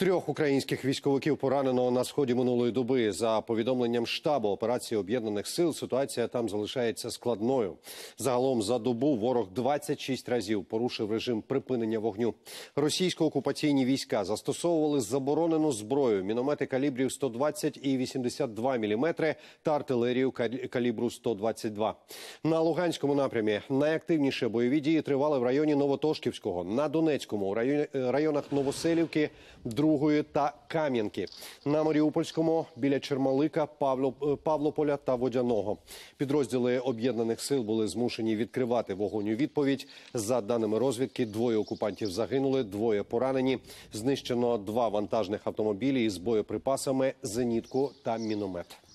Трьох українських військовиків поранено на сході минулої доби. За повідомленням штабу операції об'єднаних сил ситуація там залишається складною. Загалом за добу ворог 26 разів порушив режим припинення вогню. Російсько-окупаційні війська застосовували заборонену зброю, міномети калібрів 120 і 82 мм та артилерію калібру 122. На Луганському напрямі найактивніше бойові дії тривали в районі Новотошківського на Донецькому, у е, районах Новоселівки. Друг Другої та Кам'янки. На Маріупольському біля Чермалика, Павло, е, Павлополя та Водяного. Підрозділи об'єднаних сил були змушені відкривати вогонь у відповідь. За даними розвідки, двоє окупантів загинули, двоє поранені. Знищено два вантажних автомобілі із боєприпасами, зенітку та міномет.